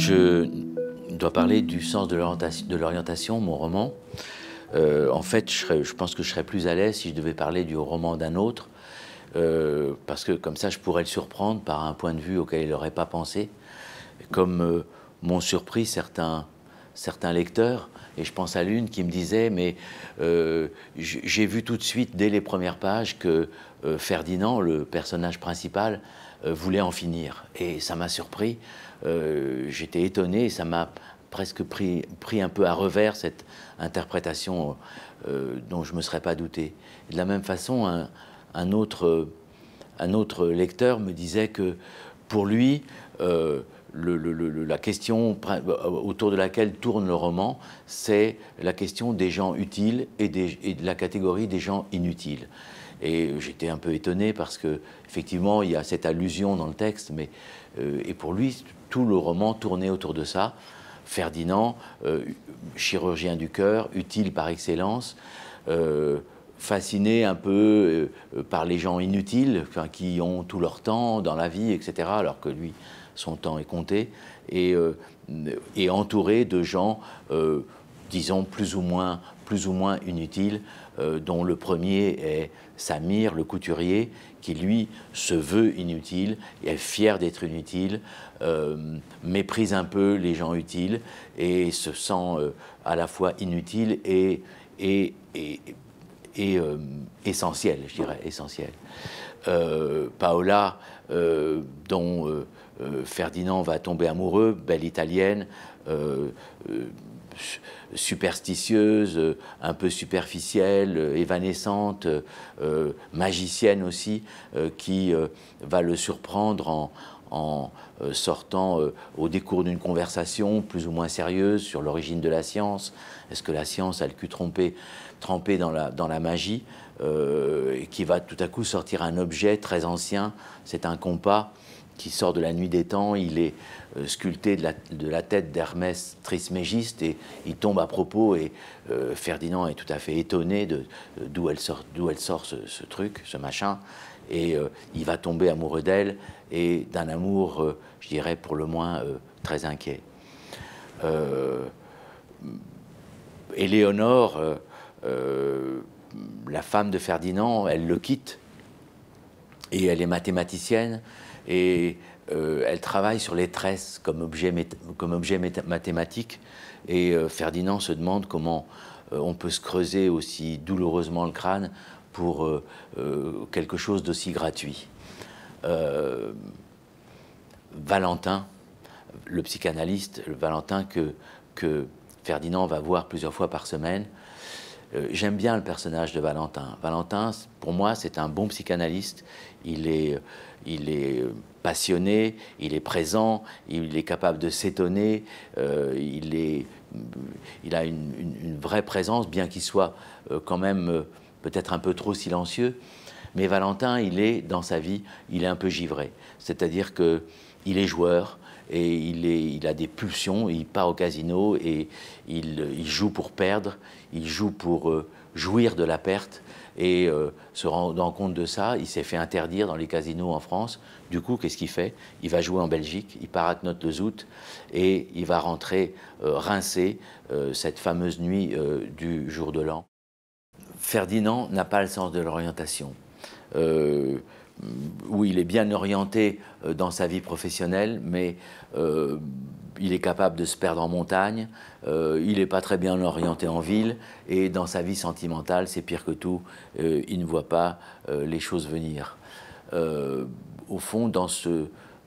je dois parler du sens de l'orientation, mon roman. Euh, en fait, je, pense que je serais plus à l'aise si je devais parler du roman d'un autre, euh, parce que comme ça, je pourrais le surprendre par un point de vue auquel il n'aurait pas pensé, comme euh, m'ont surpris certains certains lecteurs, et je pense à l'une qui me disait, mais euh, j'ai vu tout de suite, dès les premières pages, que euh, Ferdinand, le personnage principal, euh, voulait en finir. Et ça m'a surpris, j'étais étonné, ça m'a presque pris, pris un peu à revers cette interprétation dont je ne me serais pas douté. de la même façon, autre, un autre lecteur me disait que pour lui, la question euh, autour de laquelle tourne le roman, c'est la question des gens utiles et, de la catégorie des gens inutiles. Et euh, j'étais un peu étonné parce que effectivement il y a cette allusion dans le texte, mais euh, et pour lui tout le roman tournait autour de ça. Ferdinand, chirurgien du cœur, utile par excellence. fasciné un peu par les gens inutiles, qui ont tout leur temps dans la vie, etc., alors que lui, son temps est compté, et, euh, et entouré de gens, euh, disons, plus ou moins, plus ou moins inutiles, euh, dont le premier est Samir, le couturier, qui lui se veut inutile, est fier d'être inutile, méprise un peu les gens utiles et se sent à la fois inutile et, et, et, essentiel, je dirais, essentiel. Paola, dont euh, Ferdinand va tomber amoureux, belle italienne, euh, euh, superstitieuse, un peu superficielle, évanescente, magicienne aussi, qui va le surprendre en, sortant au décours d'une conversation plus ou moins sérieuse sur l'origine de la science. Est-ce que la science a le cul trempé dans la, dans la magie et qui va tout à coup sortir un objet très ancien C'est un compas qui sort de la nuit des temps, il est euh, sculpté de la, tête d'Hermès Trismégiste et il tombe à propos et euh, Ferdinand est tout à fait étonné euh, d'où elle sort, elle sort ce, truc, ce machin, et il va tomber amoureux d'elle et d'un amour, je dirais pour le moins très inquiet. Éléonore, la femme de Ferdinand, elle le quitte et elle est mathématicienne et euh, elle travaille sur les tresses comme objet, comme objet mathématique. Et euh, Ferdinand se demande comment euh, on peut se creuser aussi douloureusement le crâne pour quelque chose d'aussi gratuit. Valentin, le psychanalyste, le Valentin que, que Ferdinand va voir plusieurs fois par semaine, euh, j'aime bien le personnage de Valentin. Valentin, pour moi, c'est un bon psychanalyste. Il est, euh, il est euh, passionné, il est présent, il est capable de s'étonner, il, il a une, vraie présence, bien qu'il soit quand même peut-être un peu trop silencieux. Mais Valentin, il est dans sa vie, il est un peu givré. C'est-à-dire que il est joueur, et il, a des pulsions, il part au casino et il, joue pour perdre, il joue pour euh, jouir de la perte et euh, se rendant compte de ça, il s'est fait interdire dans les casinos en France. Du coup, qu'est-ce qu'il fait Il va jouer en Belgique, il part à Knotte de Zout et il va rentrer euh, rincé cette fameuse nuit du jour de l'an. Ferdinand n'a pas le sens de l'orientation. Euh, où il est bien orienté euh, dans sa vie professionnelle, mais euh, il est capable de se perdre en montagne, il n'est pas très bien orienté en ville, et dans sa vie sentimentale, c'est pire que tout, il ne voit pas les choses venir. au fond, dans ce,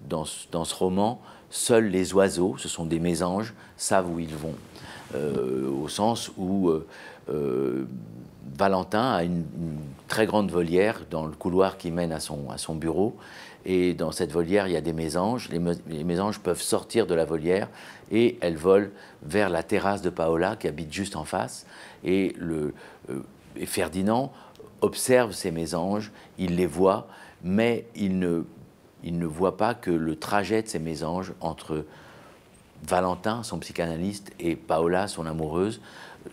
dans ce roman, seuls les oiseaux, ce sont des mésanges, savent où ils vont. Euh, au sens où euh, euh, Valentin a une, très grande volière dans le couloir qui mène à son, bureau. Et dans cette volière, il y a des mésanges. Les, mésanges peuvent sortir de la volière et elles volent vers la terrasse de Paola qui habite juste en face. Et, le, Ferdinand observe ces mésanges, il les voit, mais il ne, il ne voit pas que le trajet de ces mésanges entre Valentin, son psychanalyste, et Paola, son amoureuse,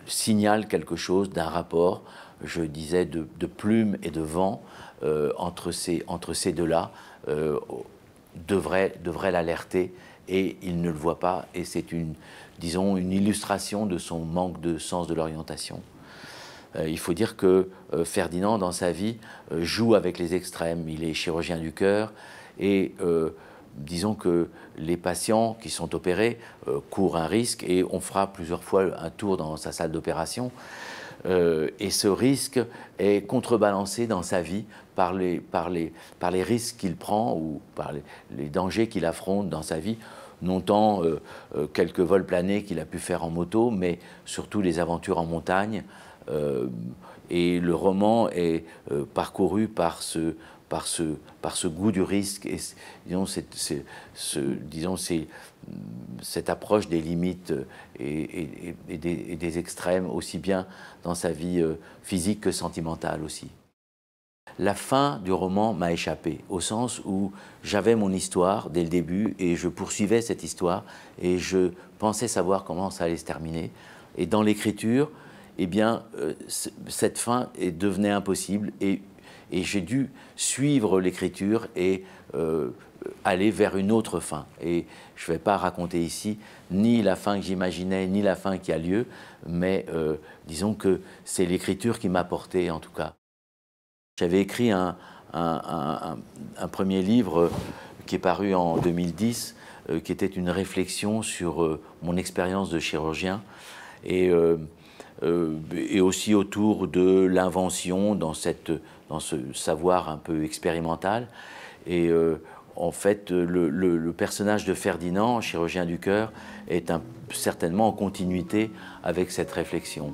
signalent quelque chose d'un rapport, je disais, de, plume et de vent euh, entre ces, entre ces deux-là, euh, devrait, devrait l'alerter, et il ne le voit pas, et c'est une, disons, une illustration de son manque de sens de l'orientation euh, il faut dire que euh, Ferdinand, dans sa vie, joue avec les extrêmes. Il est chirurgien du cœur et disons que les patients qui sont opérés euh, courent un risque et on fera plusieurs fois un tour dans sa salle d'opération. Euh, et ce risque est contrebalancé dans sa vie par les, risques qu'il prend ou par les, dangers qu'il affronte dans sa vie, non tant euh, quelques vols planés qu'il a pu faire en moto, mais surtout les aventures en montagne. et le roman est parcouru par ce, par ce, par ce goût du risque et disons, cette, cette, approche des limites euh, et, des, extrêmes, aussi bien dans sa vie euh, physique que sentimentale aussi. La fin du roman m'a échappé, au sens où j'avais mon histoire dès le début et je poursuivais cette histoire et je pensais savoir comment ça allait se terminer. Et dans l'écriture, eh bien, euh, cette fin devenait impossible et et j'ai dû suivre l'écriture et euh, aller vers une autre fin. Et je ne vais pas raconter ici ni la fin que j'imaginais, ni la fin qui a lieu, mais euh, disons que c'est l'écriture qui m'a porté en tout cas. J'avais écrit un, premier livre euh, qui est paru en 2010, qui était une réflexion sur mon expérience de chirurgien. Et euh, et aussi autour de l'invention dans, ce savoir un peu expérimental. Et euh, en fait, le, personnage de Ferdinand, chirurgien du cœur, est certainement en continuité avec cette réflexion.